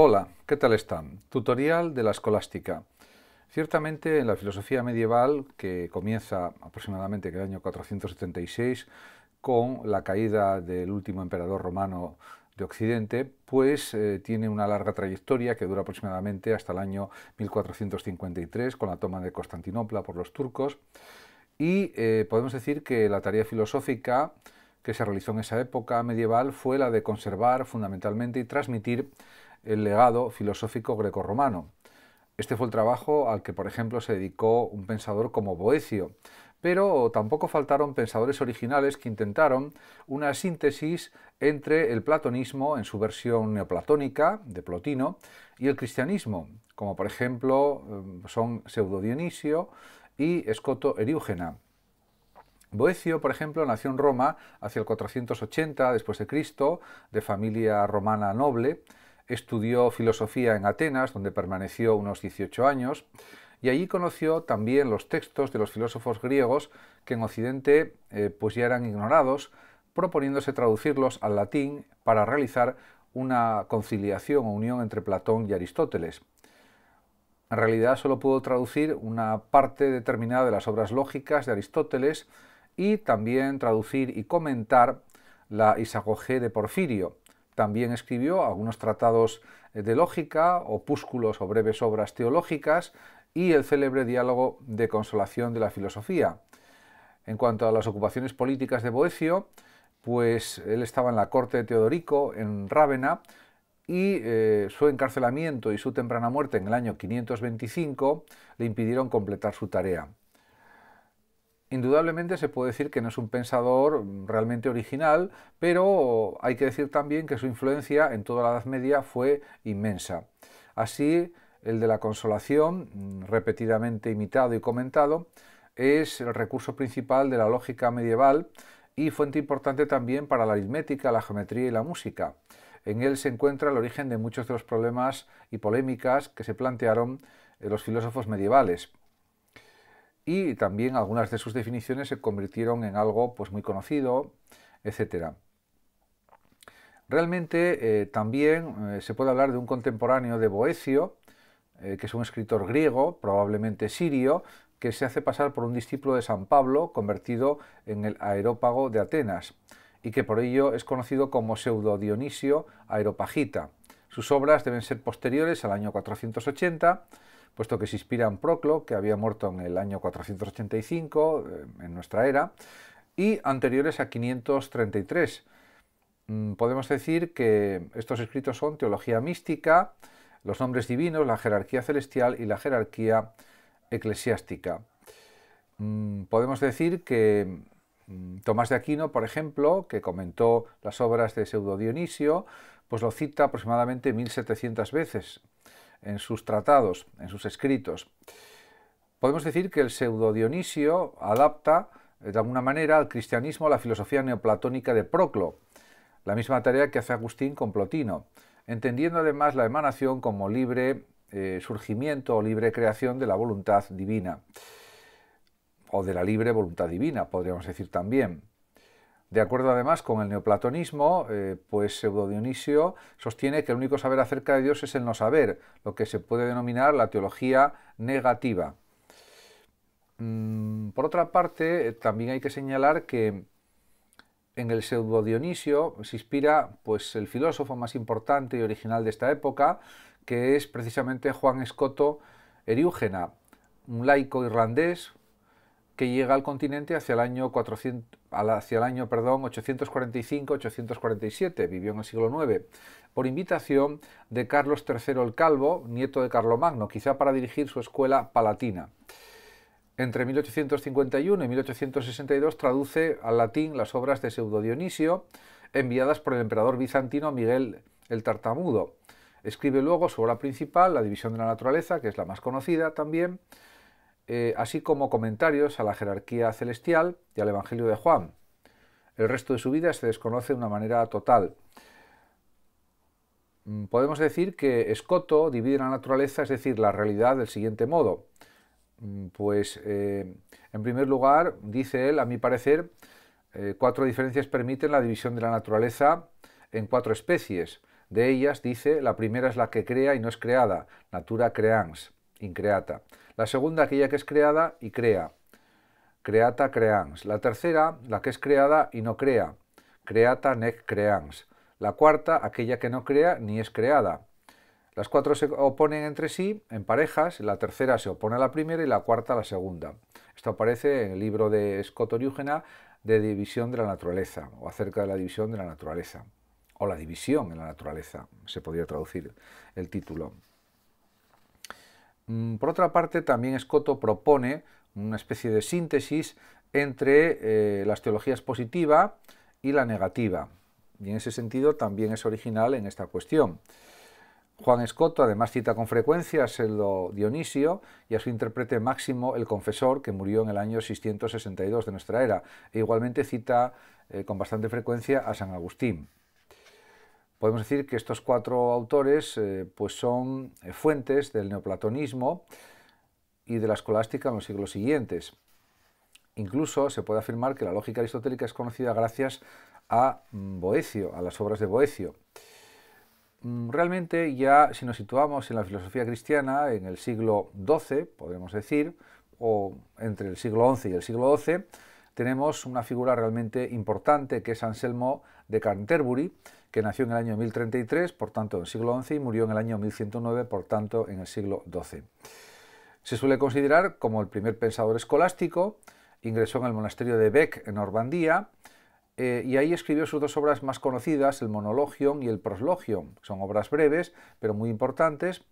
Hola, ¿qué tal están? Tutorial de la escolástica. Ciertamente en la filosofía medieval, que comienza aproximadamente en el año 476 con la caída del último emperador romano de Occidente, pues eh, tiene una larga trayectoria que dura aproximadamente hasta el año 1453 con la toma de Constantinopla por los turcos. Y eh, podemos decir que la tarea filosófica que se realizó en esa época medieval fue la de conservar fundamentalmente y transmitir el legado filosófico grecorromano. Este fue el trabajo al que, por ejemplo, se dedicó un pensador como Boecio, pero tampoco faltaron pensadores originales que intentaron una síntesis entre el platonismo en su versión neoplatónica de Plotino y el cristianismo, como por ejemplo eh, son Pseudo Dionisio y Escoto Eriúgena. Boecio, por ejemplo, nació en Roma hacia el 480 después de Cristo, de familia romana noble, estudió filosofía en Atenas, donde permaneció unos 18 años, y allí conoció también los textos de los filósofos griegos que en Occidente eh, pues ya eran ignorados, proponiéndose traducirlos al latín para realizar una conciliación o unión entre Platón y Aristóteles. En realidad solo pudo traducir una parte determinada de las obras lógicas de Aristóteles y también traducir y comentar la Isagogé de Porfirio, también escribió algunos tratados eh, de lógica, opúsculos o breves obras teológicas y el célebre diálogo de consolación de la filosofía. En cuanto a las ocupaciones políticas de Boecio, pues él estaba en la corte de Teodorico, en Rávena, y eh, su encarcelamiento y su temprana muerte en el año 525 le impidieron completar su tarea. Indudablemente se puede decir que no es un pensador mm, realmente original, pero hay que decir también que su influencia en toda la Edad Media fue inmensa. Así, el de la consolación, mm, repetidamente imitado y comentado, es el recurso principal de la lógica medieval y fuente importante también para la aritmética, la geometría y la música. En él se encuentra el origen de muchos de los problemas y polémicas que se plantearon eh, los filósofos medievales y también algunas de sus definiciones se convirtieron en algo pues, muy conocido, etc. Realmente eh, también eh, se puede hablar de un contemporáneo de Boecio, eh, que es un escritor griego, probablemente sirio, que se hace pasar por un discípulo de San Pablo convertido en el aerópago de Atenas y que por ello es conocido como Pseudo Dionisio Aeropagita. Sus obras deben ser posteriores al año 480 puesto que se inspira en Proclo, que había muerto en el año 485, eh, en nuestra era, y anteriores a 533. Mm, podemos decir que estos escritos son teología mística, los nombres divinos, la jerarquía celestial y la jerarquía eclesiástica. Mm, podemos decir que mm, Tomás de Aquino, por ejemplo, que comentó las obras de Pseudo Dionisio, pues lo cita aproximadamente 1700 veces, en sus tratados, en sus escritos. Podemos decir que el pseudo Dionisio adapta eh, de alguna manera al cristianismo a la filosofía neoplatónica de Proclo, la misma tarea que hace Agustín con Plotino, entendiendo además la emanación como libre eh, surgimiento o libre creación de la voluntad divina, o de la libre voluntad divina, podríamos decir también. De acuerdo además con el neoplatonismo, eh, pues Pseudo Dionisio sostiene que el único saber acerca de Dios es el no saber, lo que se puede denominar la teología negativa. Mm, por otra parte, eh, también hay que señalar que en el Pseudo Dionisio se inspira pues, el filósofo más importante y original de esta época, que es precisamente Juan Escoto Eriúgena, un laico irlandés que llega al continente hacia el año 400, hacia el año perdón, 845-847, vivió en el siglo IX, por invitación de Carlos III el Calvo, nieto de Carlomagno, quizá para dirigir su escuela palatina. Entre 1851 y 1862 traduce al latín las obras de Pseudo Dionisio, enviadas por el emperador bizantino Miguel el Tartamudo. Escribe luego su obra principal, La División de la Naturaleza, que es la más conocida también, eh, así como comentarios a la jerarquía celestial y al Evangelio de Juan. El resto de su vida se desconoce de una manera total. Mm, podemos decir que Escoto divide la naturaleza, es decir, la realidad, del siguiente modo. Mm, pues, eh, en primer lugar, dice él, a mi parecer, eh, cuatro diferencias permiten la división de la naturaleza en cuatro especies. De ellas, dice, la primera es la que crea y no es creada, natura creans increata. La segunda, aquella que es creada y crea. Creata creans. La tercera, la que es creada y no crea. Creata nec creans. La cuarta, aquella que no crea ni es creada. Las cuatro se oponen entre sí en parejas, la tercera se opone a la primera y la cuarta a la segunda. Esto aparece en el libro de Scott de División de la Naturaleza, o acerca de la división de la naturaleza, o la división en la naturaleza, se podría traducir el título. Mm, por otra parte, también Scoto propone una especie de síntesis entre eh, las teologías positiva y la negativa. Y en ese sentido también es original en esta cuestión. Juan Escoto además cita con frecuencia a Selo Dionisio y a su intérprete Máximo el Confesor, que murió en el año 662 de nuestra era, e igualmente cita eh, con bastante frecuencia a San Agustín podemos decir que estos cuatro autores eh, pues son eh, fuentes del neoplatonismo y de la escolástica en los siglos siguientes. Incluso se puede afirmar que la lógica aristotélica es conocida gracias a mm, Boecio, a las obras de Boecio. Mm, realmente ya si nos situamos en la filosofía cristiana, en el siglo XII, podríamos decir, o entre el siglo XI y el siglo XII, tenemos una figura realmente importante que es Anselmo de Canterbury, que nació en el año 1033, por tanto en el siglo XI, y murió en el año 1109, por tanto en el siglo XII. Se suele considerar como el primer pensador escolástico, ingresó en el monasterio de Bec, en Normandía, eh, y ahí escribió sus dos obras más conocidas, el Monologion y el Proslogion. Son obras breves, pero muy importantes.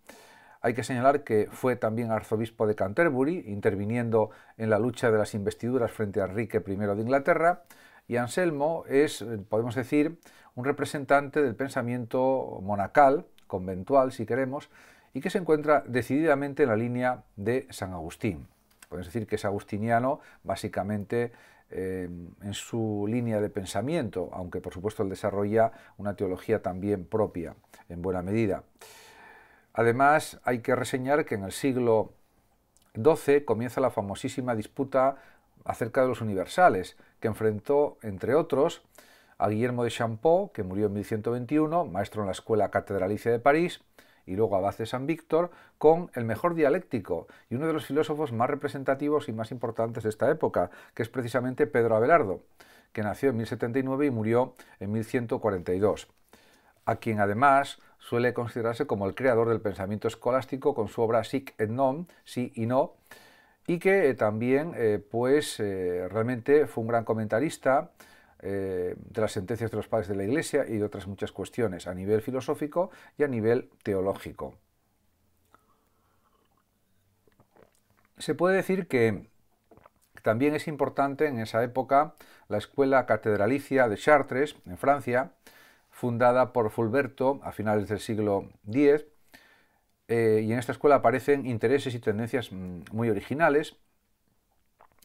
Hay que señalar que fue también arzobispo de Canterbury, interviniendo en la lucha de las investiduras frente a Enrique I de Inglaterra, y Anselmo es, eh, podemos decir, un representante del pensamiento monacal, conventual si queremos, y que se encuentra decididamente en la línea de San Agustín. Podemos decir que es agustiniano básicamente eh, en su línea de pensamiento, aunque por supuesto él desarrolla una teología también propia en buena medida. Además hay que reseñar que en el siglo XII comienza la famosísima disputa acerca de los universales, que enfrentó, entre otros, a Guillermo de Champeau, que murió en 1121, maestro en la escuela catedralicia de París, y luego Abad de San Víctor, con el mejor dialéctico y uno de los filósofos más representativos y más importantes de esta época, que es precisamente Pedro Abelardo, que nació en 1079 y murió en 1142, a quien además suele considerarse como el creador del pensamiento escolástico con su obra Sic et Non, sí y no, y que eh, también eh, pues eh, realmente fue un gran comentarista, eh, de las sentencias de los padres de la Iglesia y de otras muchas cuestiones a nivel filosófico y a nivel teológico. Se puede decir que también es importante en esa época la escuela catedralicia de Chartres, en Francia, fundada por Fulberto a finales del siglo X, eh, y en esta escuela aparecen intereses y tendencias mm, muy originales,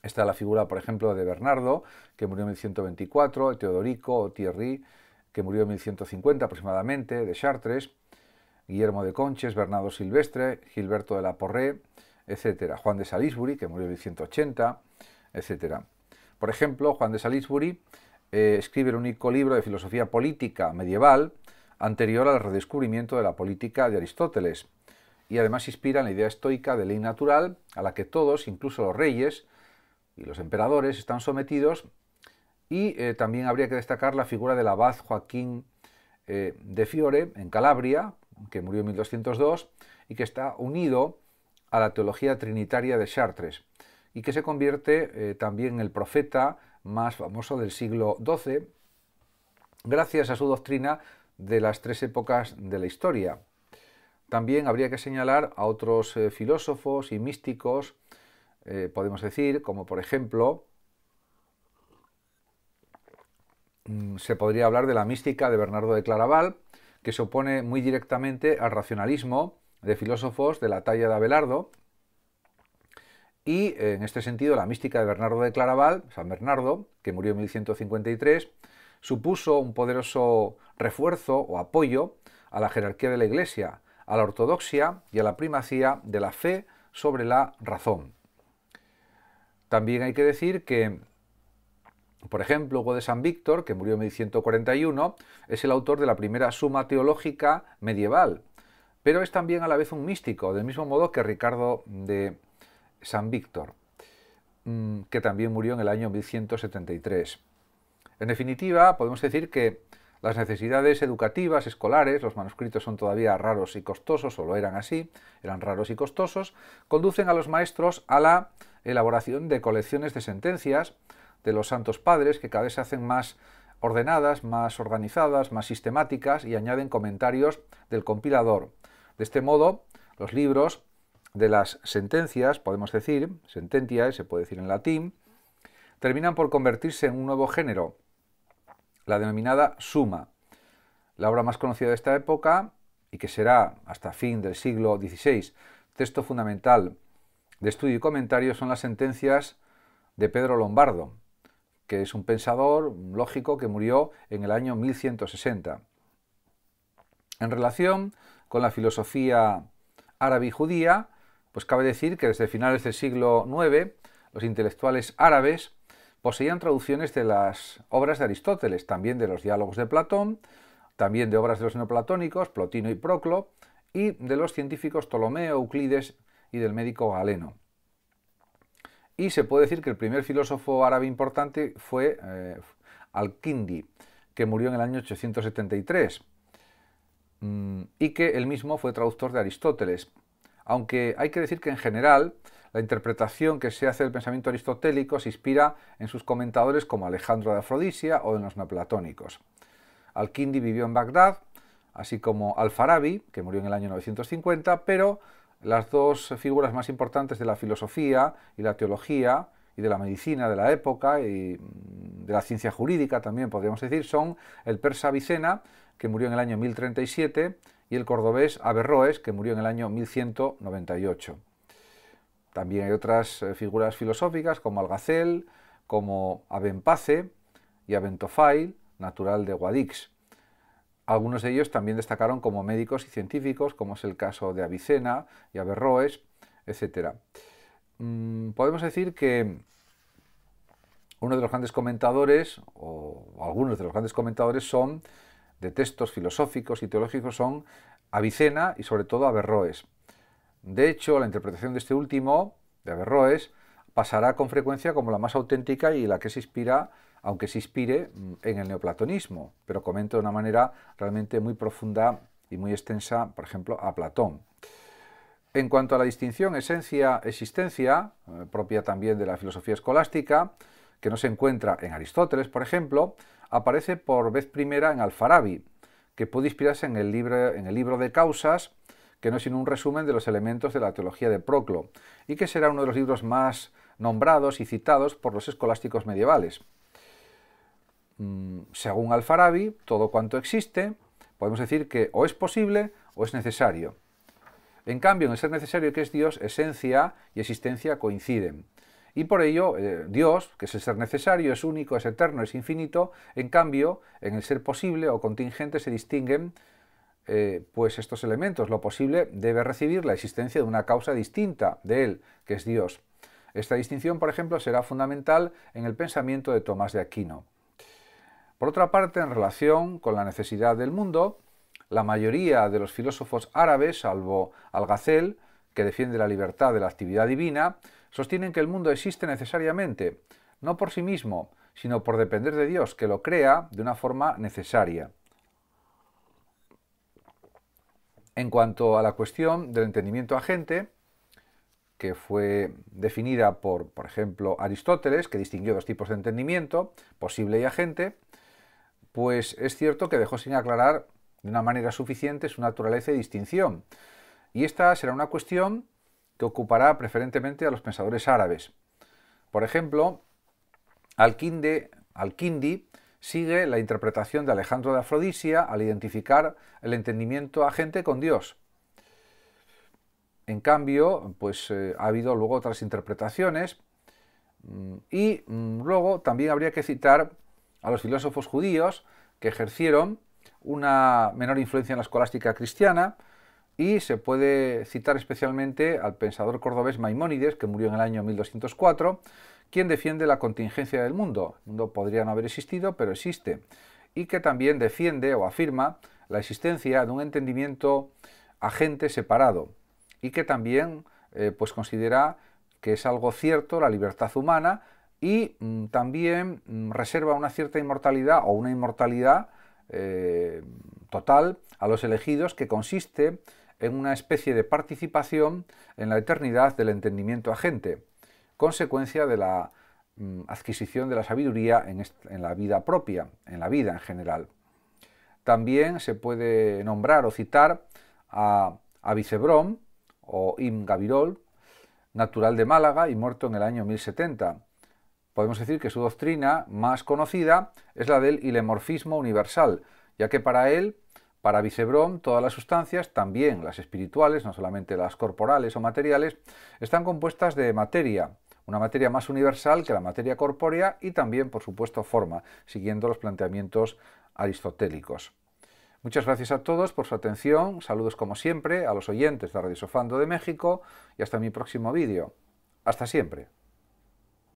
Está la figura, por ejemplo, de Bernardo, que murió en 1124, Teodorico, Thierry, que murió en 1150 aproximadamente, de Chartres, Guillermo de Conches, Bernardo Silvestre, Gilberto de la Porré, etc. Juan de Salisbury, que murió en 1180, etc. Por ejemplo, Juan de Salisbury eh, escribe el único libro de filosofía política medieval anterior al redescubrimiento de la política de Aristóteles, y además inspira la idea estoica de ley natural a la que todos, incluso los reyes, y los emperadores están sometidos y eh, también habría que destacar la figura del abad Joaquín eh, de Fiore en Calabria, que murió en 1202 y que está unido a la teología trinitaria de Chartres y que se convierte eh, también en el profeta más famoso del siglo XII gracias a su doctrina de las tres épocas de la historia. También habría que señalar a otros filósofos y místicos eh, podemos decir, como por ejemplo, mm, se podría hablar de la mística de Bernardo de Claraval, que se opone muy directamente al racionalismo de filósofos de la talla de Abelardo, y eh, en este sentido la mística de Bernardo de Claraval, San Bernardo, que murió en 1153, supuso un poderoso refuerzo o apoyo a la jerarquía de la Iglesia, a la ortodoxia y a la primacía de la fe sobre la razón. También hay que decir que, por ejemplo, Hugo de San Víctor, que murió en 1141, es el autor de la primera suma teológica medieval, pero es también a la vez un místico, del mismo modo que Ricardo de San Víctor, mm, que también murió en el año 1173. En definitiva, podemos decir que las necesidades educativas, escolares, los manuscritos son todavía raros y costosos, o lo eran así, eran raros y costosos, conducen a los maestros a la elaboración de colecciones de sentencias de los santos padres que cada vez se hacen más ordenadas, más organizadas, más sistemáticas y añaden comentarios del compilador. De este modo, los libros de las sentencias, podemos decir, sententiae, se puede decir en latín, terminan por convertirse en un nuevo género, la denominada suma. La obra más conocida de esta época, y que será hasta fin del siglo XVI, texto fundamental de estudio y comentario son las sentencias de Pedro Lombardo, que es un pensador lógico que murió en el año 1160. En relación con la filosofía árabe y judía, pues cabe decir que desde finales del siglo IX los intelectuales árabes poseían traducciones de las obras de Aristóteles, también de los diálogos de Platón, también de obras de los neoplatónicos, Plotino y Proclo, y de los científicos Ptolomeo, Euclides y del médico galeno. Y se puede decir que el primer filósofo árabe importante fue eh, Al-Kindi, que murió en el año 873, mm, y que él mismo fue traductor de Aristóteles. Aunque hay que decir que en general la interpretación que se hace del pensamiento aristotélico se inspira en sus comentadores como Alejandro de Afrodisia o en los neoplatónicos. Al-Kindi vivió en Bagdad, así como Al-Farabi, que murió en el año 950, pero las dos figuras más importantes de la filosofía y la teología y de la medicina de la época y mm, de la ciencia jurídica también podríamos decir, son el persa Vicena, que murió en el año 1037, y el cordobés Averroes, que murió en el año 1198. También hay otras eh, figuras filosóficas como Algacel, como Abenpace y Abentofail, natural de Guadix. Algunos de ellos también destacaron como médicos y científicos, como es el caso de Avicena y Averroes, etc. Mm, podemos decir que uno de los grandes comentadores, o algunos de los grandes comentadores son de textos filosóficos y teológicos, son Avicena y sobre todo Averroes. De hecho, la interpretación de este último, de Averroes, pasará con frecuencia como la más auténtica y la que se inspira, aunque se inspire, mm, en el neoplatonismo, pero comento de una manera realmente muy profunda y muy extensa, por ejemplo, a Platón. En cuanto a la distinción esencia-existencia, eh, propia también de la filosofía escolástica, que no se encuentra en Aristóteles, por ejemplo, aparece por vez primera en Alfarabi, que puede inspirarse en el, en el libro de causas, que no es sino un resumen de los elementos de la teología de Proclo, y que será uno de los libros más nombrados y citados por los escolásticos medievales. Mm, según Al-Farabi, todo cuanto existe, podemos decir que o es posible o es necesario. En cambio, en el ser necesario que es Dios, esencia y existencia coinciden. Y por ello, eh, Dios, que es el ser necesario, es único, es eterno, es infinito, en cambio, en el ser posible o contingente se distinguen eh, pues estos elementos. Lo posible debe recibir la existencia de una causa distinta de él, que es Dios. Esta distinción, por ejemplo, será fundamental en el pensamiento de Tomás de Aquino. Por otra parte, en relación con la necesidad del mundo, la mayoría de los filósofos árabes, salvo Al-Ghazal, que defiende la libertad de la actividad divina, sostienen que el mundo existe necesariamente, no por sí mismo, sino por depender de Dios, que lo crea de una forma necesaria. En cuanto a la cuestión del entendimiento agente, que fue definida por, por ejemplo, Aristóteles, que distinguió dos tipos de entendimiento, posible y agente, pues es cierto que dejó sin aclarar de una manera suficiente su naturaleza y distinción. Y esta será una cuestión que ocupará preferentemente a los pensadores árabes. Por ejemplo, Al-Kindi sigue la interpretación de Alejandro de Afrodisia al identificar el entendimiento agente con Dios, en cambio, pues eh, ha habido luego otras interpretaciones mm, y mm, luego también habría que citar a los filósofos judíos que ejercieron una menor influencia en la escolástica cristiana y se puede citar especialmente al pensador cordobés Maimónides, que murió en el año 1204, quien defiende la contingencia del mundo. El mundo podría no haber existido, pero existe. Y que también defiende o afirma la existencia de un entendimiento agente separado, y que también eh, pues considera que es algo cierto la libertad humana y mm, también mm, reserva una cierta inmortalidad o una inmortalidad eh, total a los elegidos que consiste en una especie de participación en la eternidad del entendimiento agente, consecuencia de la mm, adquisición de la sabiduría en, la vida propia, en la vida en general. También se puede nombrar o citar a, a o Im Gavirol, natural de Málaga y muerto en el año 1070. Podemos decir que su doctrina más conocida es la del ilemorfismo universal, ya que para él, para Vicebrón, todas las sustancias, también las espirituales, no solamente las corporales o materiales, están compuestas de materia, una materia más universal que la materia corpórea y también, por supuesto, forma, siguiendo los planteamientos aristotélicos. Muchas gracias a todos por su atención, saludos como siempre a los oyentes de Radio Sofando de México y hasta mi próximo vídeo. Hasta siempre.